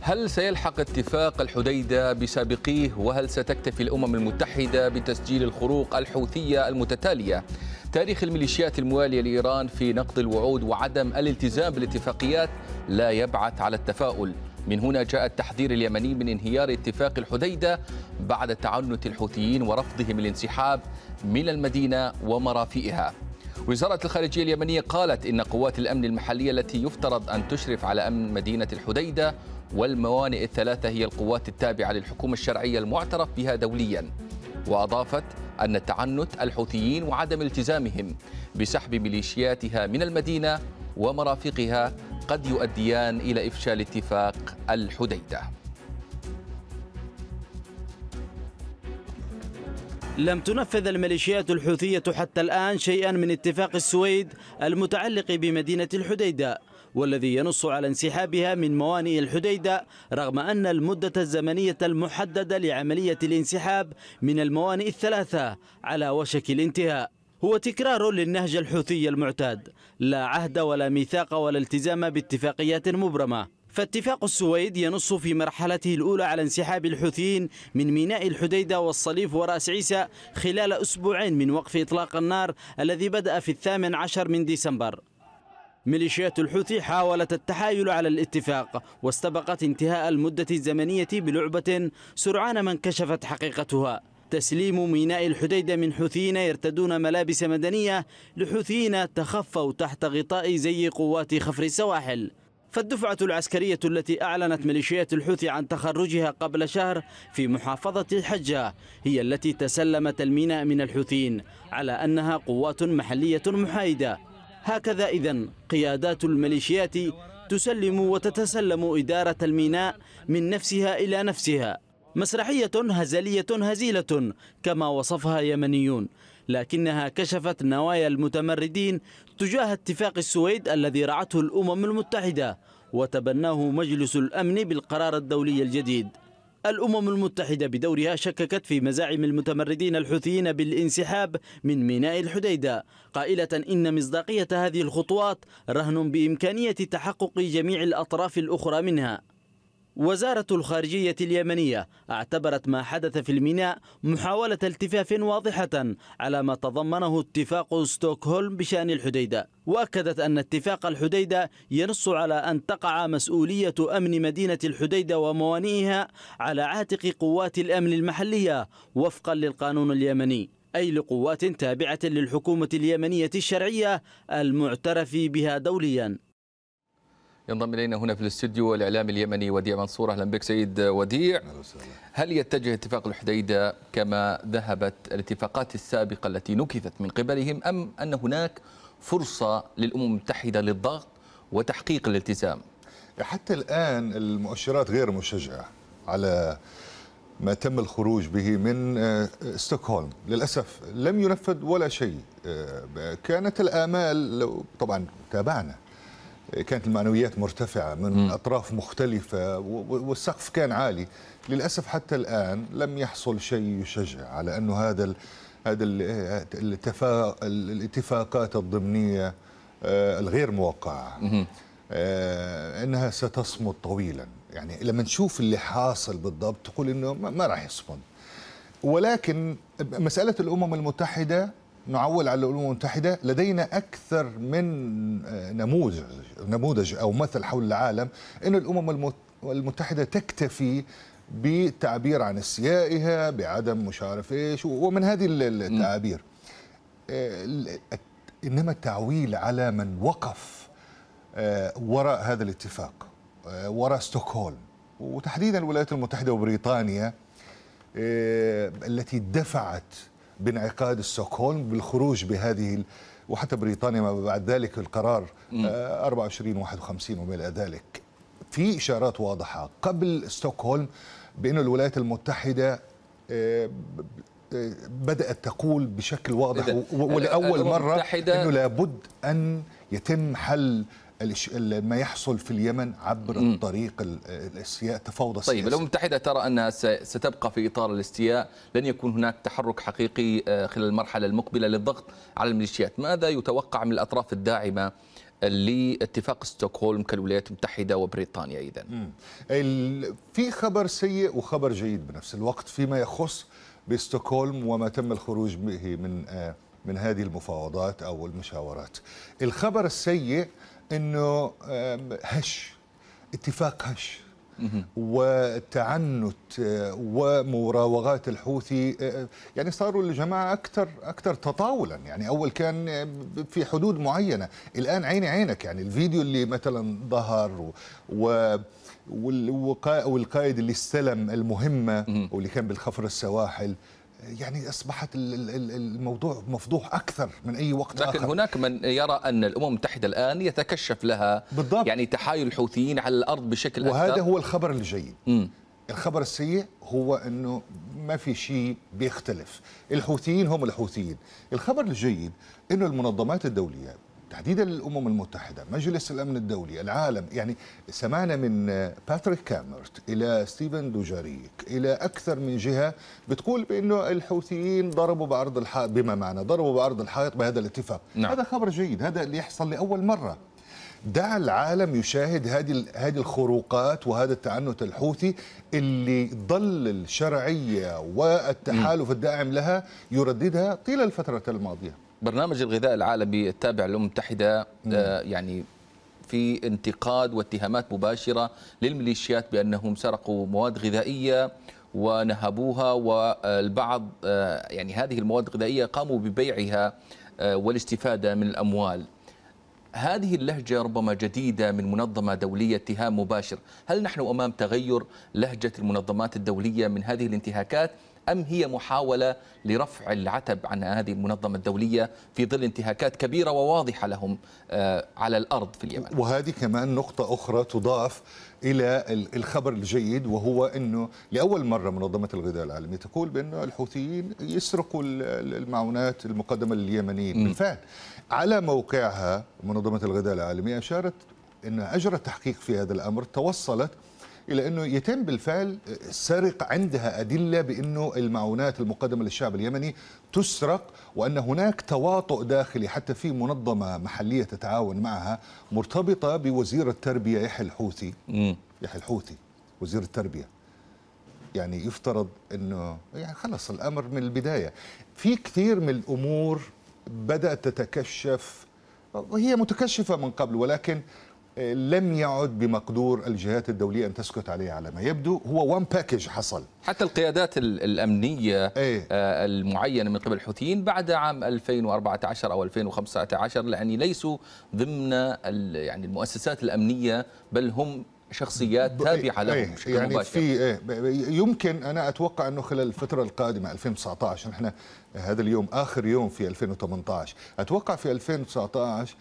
هل سيلحق اتفاق الحديدة بسابقيه وهل ستكتفي الأمم المتحدة بتسجيل الخروق الحوثية المتتالية؟ تاريخ الميليشيات الموالية لإيران في نقض الوعود وعدم الالتزام بالاتفاقيات لا يبعث على التفاؤل من هنا جاء التحذير اليمني من انهيار اتفاق الحديدة بعد تعنت الحوثيين ورفضهم الانسحاب من المدينة ومرافئها وزارة الخارجية اليمنية قالت إن قوات الأمن المحلية التي يفترض أن تشرف على أمن مدينة الحديدة والموانئ الثلاثة هي القوات التابعة للحكومة الشرعية المعترف بها دوليا وأضافت أن تعنت الحوثيين وعدم التزامهم بسحب ميليشياتها من المدينة ومرافقها قد يؤديان إلى إفشال اتفاق الحديدة لم تنفذ الميليشيات الحوثية حتى الآن شيئا من اتفاق السويد المتعلق بمدينة الحديدة والذي ينص على انسحابها من موانئ الحديدة رغم أن المدة الزمنية المحددة لعملية الانسحاب من الموانئ الثلاثة على وشك الانتهاء هو تكرار للنهج الحوثي المعتاد لا عهد ولا ميثاق ولا التزام باتفاقيات مبرمة فاتفاق السويد ينص في مرحلته الأولى على انسحاب الحوثيين من ميناء الحديدة والصليف ورأس عيسى خلال أسبوعين من وقف إطلاق النار الذي بدأ في الثامن عشر من ديسمبر ميليشيات الحوثي حاولت التحايل على الاتفاق واستبقت انتهاء المدة الزمنية بلعبة سرعان ما انكشفت حقيقتها تسليم ميناء الحديدة من حوثيين يرتدون ملابس مدنية لحوثيين تخفوا تحت غطاء زي قوات خفر السواحل فالدفعة العسكرية التي أعلنت ميليشيات الحوثي عن تخرجها قبل شهر في محافظة الحجة هي التي تسلمت الميناء من الحوثيين على أنها قوات محلية محايدة هكذا إذا قيادات الميليشيات تسلم وتتسلم إدارة الميناء من نفسها إلى نفسها مسرحية هزلية هزيلة كما وصفها يمنيون لكنها كشفت نوايا المتمردين تجاه اتفاق السويد الذي رعته الأمم المتحدة وتبناه مجلس الأمن بالقرار الدولي الجديد الأمم المتحدة بدورها شككت في مزاعم المتمردين الحوثيين بالانسحاب من ميناء الحديدة قائلة إن مصداقية هذه الخطوات رهن بإمكانية تحقق جميع الأطراف الأخرى منها وزارة الخارجية اليمنية اعتبرت ما حدث في الميناء محاولة التفاف واضحة على ما تضمنه اتفاق ستوكهولم بشأن الحديدة وأكدت أن اتفاق الحديدة ينص على أن تقع مسؤولية أمن مدينة الحديدة وموانئها على عاتق قوات الأمن المحلية وفقا للقانون اليمني أي لقوات تابعة للحكومة اليمنية الشرعية المعترف بها دوليا ينضم الينا هنا في الاستوديو الاعلامي اليمني وديع منصور اهلا بك سيد وديع هل يتجه اتفاق الحديده كما ذهبت الاتفاقات السابقه التي نكثت من قبلهم ام ان هناك فرصه للامم المتحده للضغط وتحقيق الالتزام حتى الان المؤشرات غير مشجعه على ما تم الخروج به من آه، ستوكهولم للأسف لم ينفذ ولا شيء آه، كانت الآمال لو طبعا تابعنا كانت المعنويات مرتفعة من م. أطراف مختلفة والسقف كان عالي للأسف حتى الآن لم يحصل شيء يشجع على أنه هذا هذا الاتفاقات الضمنية آه، الغير موقعة آه، أنها ستصمد طويلا يعني لما نشوف اللي حاصل بالضبط تقول أنه ما راح يصمد ولكن مسألة الأمم المتحدة نعول على الامم المتحده لدينا اكثر من آه، نموذج نموذج او مثل حول العالم ان الامم المتحده تكتفي بتعبير عن استيائها بعدم مش عارف ايش ومن هذه التعابير آه، انما التعويل على من وقف آه، وراء هذا الاتفاق وراء ستوكهولم وتحديدا الولايات المتحده وبريطانيا التي دفعت بانعقاد ستوكهولم بالخروج بهذه وحتى بريطانيا ما بعد ذلك القرار 24 51 آه، وما الى ذلك في اشارات واضحه قبل ستوكهولم بان الولايات المتحده آه، آه، بدات تقول بشكل واضح ولاول مره انه لابد ان يتم حل ما يحصل في اليمن عبر م. طريق الاستياء تفاوض طيب الامم المتحده ترى انها ستبقى في اطار الاستياء لن يكون هناك تحرك حقيقي آه، خلال المرحله المقبله للضغط على الميليشيات ماذا يتوقع من الاطراف الداعمه لاتفاق ستوكهولم كالولايات المتحده وبريطانيا اذا في خبر سيء وخبر جيد بنفس الوقت فيما يخص بستوكهولم وما تم الخروج به من آه، من هذه المفاوضات أو المشاورات الخبر السيء أنه هش اتفاق هش وتعنت آه، ومراوغات الحوثي آه، آه، يعني صاروا الجماعه اكثر اكثر تطاولا يعني اول كان في حدود معينه الان عيني عينك يعني الفيديو اللي مثلا ظهر و والقائد اللي استلم المهمه واللي كان بالخفر السواحل يعني اصبحت الموضوع مفضوح اكثر من اي وقت لكن آخر. هناك من يرى ان الامم المتحده الان يتكشف لها بالضبط. يعني تحايل الحوثيين على الارض بشكل وهذا اكثر وهذا هو الخبر الجيد م. الخبر السيء هو انه ما في شيء بيختلف الحوثيين هم الحوثيين الخبر الجيد انه المنظمات الدوليه تحديدا الامم المتحده مجلس الامن الدولي العالم يعني سمعنا من باتريك كامرت الى ستيفن دوجاريك الى اكثر من جهه بتقول بانه الحوثيين ضربوا بعرض الحائط بما معنى ضربوا بعرض الحائط بهذا الاتفاق نعم. هذا خبر جيد هذا اللي يحصل لاول مره دع العالم يشاهد هذه هذه الخروقات وهذا التعنت الحوثي اللي ظل الشرعيه والتحالف الداعم لها يرددها طيله الفتره الماضيه برنامج الغذاء العالمي التابع للامم المتحده آه، يعني في انتقاد واتهامات مباشره للميليشيات بانهم سرقوا مواد غذائيه ونهبوها والبعض آه، يعني هذه المواد الغذائيه قاموا ببيعها آه، والاستفاده من الاموال. هذه اللهجه ربما جديده من منظمه دوليه اتهام مباشر، هل نحن امام تغير لهجه المنظمات الدوليه من هذه الانتهاكات أم هي محاولة لرفع العتب عن هذه المنظمة الدولية في ظل انتهاكات كبيرة وواضحة لهم آه، على الأرض في اليمن وهذه كمان نقطة أخرى تضاف إلى الخبر الجيد وهو أنه لأول مرة منظمة الغذاء العالمية تقول بأن الحوثيين يسرقوا المعونات المقدمة لليمنيين بالفعل على موقعها منظمة الغذاء العالمية أشارت أنها أجرت تحقيق في هذا الأمر توصلت الى انه يتم بالفعل سرق عندها ادله بانه المعونات المقدمه للشعب اليمني تسرق وان هناك تواطؤ داخلي حتى في منظمه محليه تتعاون معها مرتبطه بوزير التربيه يحيى الحوثي يحيى الحوثي وزير التربيه يعني يفترض انه يعني خلص الامر من البدايه في كثير من الامور بدات تتكشف وهي متكشفه من قبل ولكن لم يعد بمقدور الجهات الدولية أن تسكت عليه على ما يبدو هو وان باكج حصل حتى القيادات الأمنية ايه؟ آه، المعينة من قبل الحوثيين بعد عام 2014 أو 2015 لأن ليسوا ضمن يعني المؤسسات الأمنية بل هم شخصيات تابعه إيه، لهم إيه، يعني بشكل يعني مباشر في ايه يمكن انا اتوقع انه خلال الفتره القادمه 2019 نحن هذا اليوم اخر يوم في 2018 اتوقع في 2019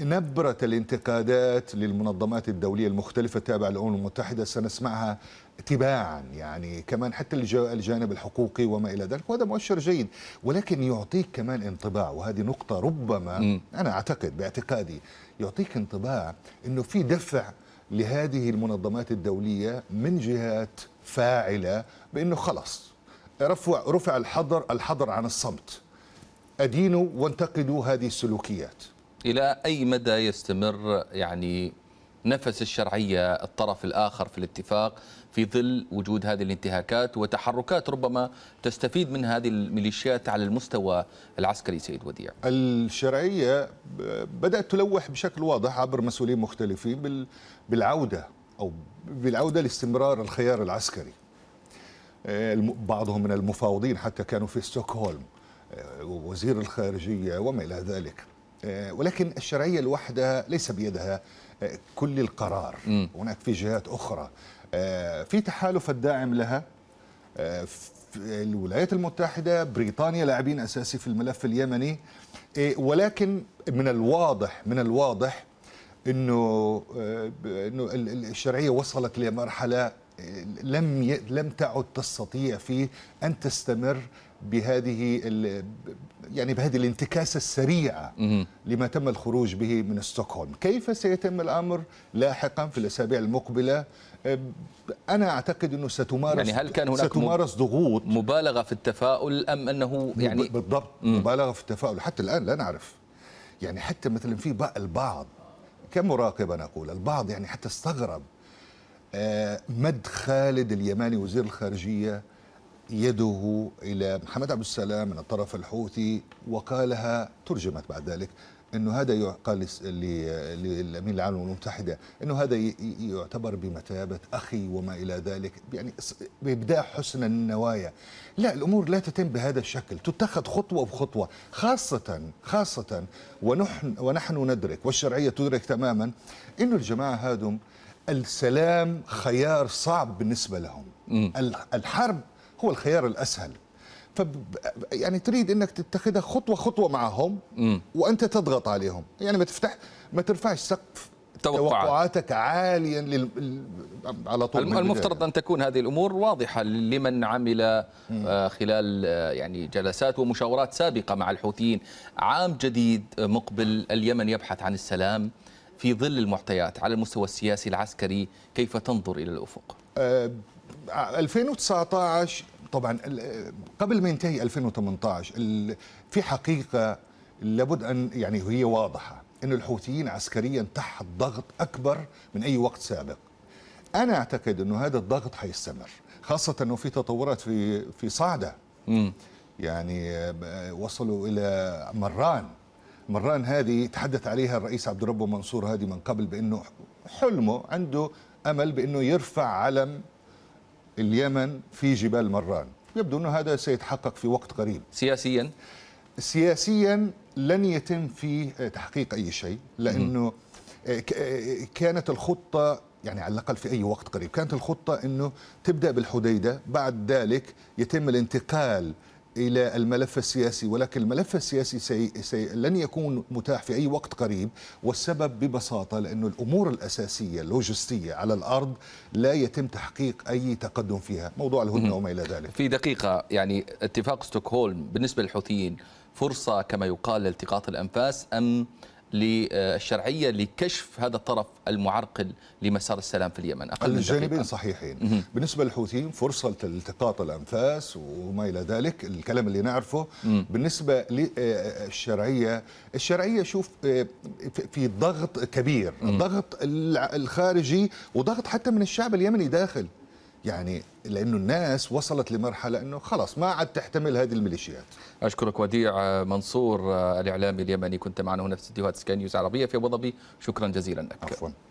نبره الانتقادات للمنظمات الدوليه المختلفه التابعه للامم المتحده سنسمعها تباعا يعني كمان حتى الجانب الحقوقي وما الى ذلك وهذا مؤشر جيد ولكن يعطيك كمان انطباع وهذه نقطه ربما م. انا اعتقد باعتقادي يعطيك انطباع انه في دفع لهذه المنظمات الدولية من جهات فاعلة بأنه خلص رفع, رفع الحظر الحظر عن الصمت أدينوا وانتقدوا هذه السلوكيات إلى أي مدى يستمر يعني نفس الشرعيه الطرف الاخر في الاتفاق في ظل وجود هذه الانتهاكات وتحركات ربما تستفيد من هذه الميليشيات على المستوى العسكري سيد وديع. الشرعيه بدات تلوح بشكل واضح عبر مسؤولين مختلفين بالعوده او بالعوده لاستمرار الخيار العسكري. آه، بعضهم من المفاوضين حتى كانوا في ستوكهولم آه، وزير الخارجيه وما الى ذلك. آه، ولكن الشرعيه لوحدها ليس بيدها كل القرار هناك في جهات أخرى آه، في تحالف الداعم لها آه، الولايات المتحدة بريطانيا لاعبين أساسي في الملف اليمني إيه، ولكن من الواضح من الواضح انه آه، انه الشرعيه وصلت لمرحله لم لم تعد تستطيع فيه ان تستمر بهذه ال... يعني بهذه الانتكاسة السريعة لما تم الخروج به من ستوكهولم كيف سيتم الأمر لاحقا في الأسابيع المقبلة أنا أعتقد أنه ستمارس يعني هل كان هناك ستمارس ضغوط مبالغة في التفاؤل أم أنه يعني بالضبط مبالغة في التفاؤل حتى الآن لا نعرف يعني حتى مثلا في بقى البعض كمراقب أنا أقول البعض يعني حتى استغرب آه، مد خالد اليماني وزير الخارجية يده إلى محمد عبد السلام من الطرف الحوثي وقالها ترجمت بعد ذلك انه هذا قال للامين العام للامم المتحده انه هذا يعتبر بمثابه اخي وما الى ذلك يعني بابداع حسن النوايا لا الامور لا تتم بهذا الشكل تتخذ خطوه بخطوه خاصه خاصه ونحن ونحن ندرك والشرعيه تدرك تماما انه الجماعه هادم السلام خيار صعب بالنسبه لهم الحرب هو الخيار الاسهل ف يعني تريد انك تتخذها خطوه خطوه معهم وانت تضغط عليهم يعني ما تفتح ما ترفعش سقف توقعات. توقعاتك عاليا لل... على طول المفترض ان تكون هذه الامور واضحه لمن عمل آه، خلال آه، يعني جلسات ومشاورات سابقه مع الحوثيين عام جديد آه، مقبل اليمن يبحث عن السلام في ظل المعطيات على المستوى السياسي العسكري كيف تنظر الى الافق أه 2019 آه، طبعا آه، قبل ما ينتهي 2018 في حقيقه لابد ان يعني هي واضحه ان الحوثيين عسكريا تحت ضغط اكبر من اي وقت سابق. انا اعتقد انه هذا الضغط حيستمر خاصه انه في تطورات في في صعده. م. يعني آه، وصلوا الى مران مران هذه تحدث عليها الرئيس عبد ربه منصور هادي من قبل بانه حلمه عنده امل بانه يرفع علم اليمن في جبال مران يبدو أن هذا سيتحقق في وقت قريب سياسيا سياسيا لن يتم فيه تحقيق أي شيء لأنه كانت الخطة يعني على الأقل في أي وقت قريب كانت الخطة أنه تبدأ بالحديدة بعد ذلك يتم الانتقال إلى الملف السياسي ولكن الملف السياسي سي... سي... لن يكون متاح في أي وقت قريب والسبب ببساطة لأن الأمور الأساسية اللوجستية على الأرض لا يتم تحقيق أي تقدم فيها موضوع الهدنة وما إلى ذلك في دقيقة يعني اتفاق ستوكهولم بالنسبة للحوثيين فرصة كما يقال لالتقاط الأنفاس أم للشرعية لكشف هذا الطرف المعرقل لمسار السلام في اليمن أقل الجانبين دقيقة. صحيحين مم. بالنسبة للحوثيين فرصة التقاط الأنفاس وما إلى ذلك الكلام اللي نعرفه مم. بالنسبة للشرعية آه، آه، الشرعية شوف آه، في ضغط كبير مم. ضغط الخارجي وضغط حتى من الشعب اليمني داخل يعني لانه الناس وصلت لمرحله انه خلاص ما عاد تحتمل هذه الميليشيات اشكرك وديع منصور آه، الاعلامي اليمني كنت معنا هنا في استديوهات سكاي نيوز عربيه في ابو ظبي شكرا جزيلا لك عفوا